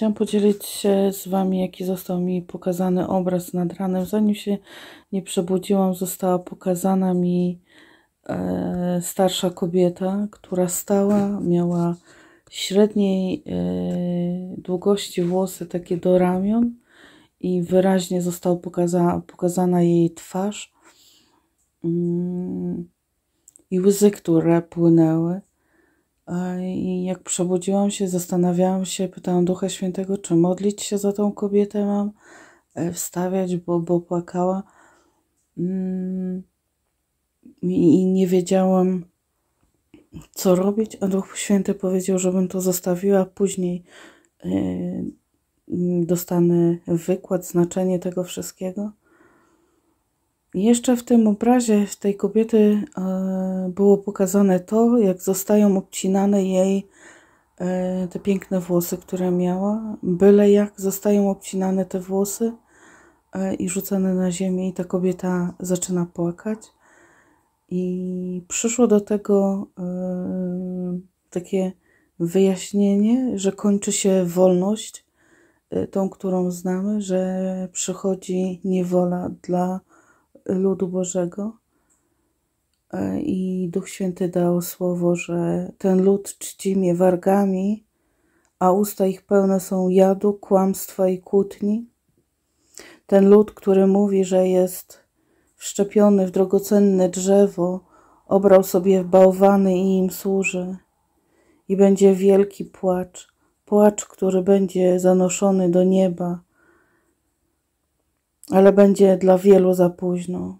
Chciałam podzielić się z Wami, jaki został mi pokazany obraz nad ranem. Zanim się nie przebudziłam, została pokazana mi e, starsza kobieta, która stała, miała średniej e, długości włosy takie do ramion i wyraźnie została pokaza pokazana jej twarz mm, i łzy, które płynęły. I jak przebudziłam się, zastanawiałam się, pytałam Ducha Świętego, czy modlić się za tą kobietę mam, e, wstawiać, bo, bo płakała. Mm, I nie wiedziałam, co robić, a Duch Święty powiedział, żebym to zostawiła później e, dostanę wykład, znaczenie tego wszystkiego. Jeszcze w tym obrazie tej kobiety e, było pokazane to, jak zostają obcinane jej e, te piękne włosy, które miała. Byle jak zostają obcinane te włosy e, i rzucane na ziemię, i ta kobieta zaczyna płakać. I przyszło do tego e, takie wyjaśnienie, że kończy się wolność, tą, którą znamy, że przychodzi niewola dla ludu Bożego. I Duch Święty dał słowo, że ten lud czci mnie wargami, a usta ich pełne są jadu, kłamstwa i kłótni. Ten lud, który mówi, że jest wszczepiony w drogocenne drzewo, obrał sobie bałwany i im służy. I będzie wielki płacz, płacz, który będzie zanoszony do nieba, ale będzie dla wielu za późno.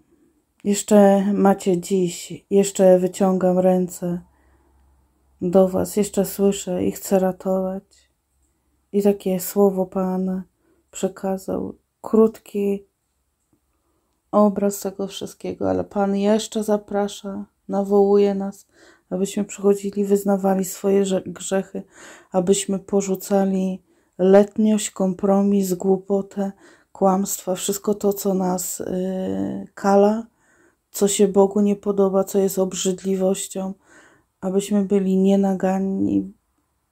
Jeszcze macie dziś, jeszcze wyciągam ręce do Was, jeszcze słyszę i chcę ratować. I takie słowo Pan przekazał. Krótki obraz tego wszystkiego, ale Pan jeszcze zaprasza, nawołuje nas, abyśmy przychodzili, wyznawali swoje grzechy, abyśmy porzucali letniość, kompromis, głupotę, kłamstwa, wszystko to, co nas yy, kala co się Bogu nie podoba, co jest obrzydliwością, abyśmy byli nienaganni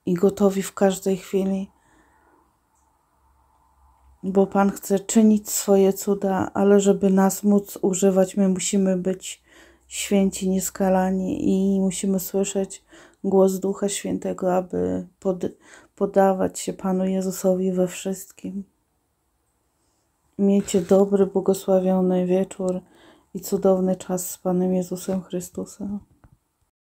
i gotowi w każdej chwili. Bo Pan chce czynić swoje cuda, ale żeby nas móc używać, my musimy być święci, nieskalani i musimy słyszeć głos Ducha Świętego, aby pod, podawać się Panu Jezusowi we wszystkim. Miejcie dobry, błogosławiony wieczór i cudowny czas z Panem Jezusem Chrystusem.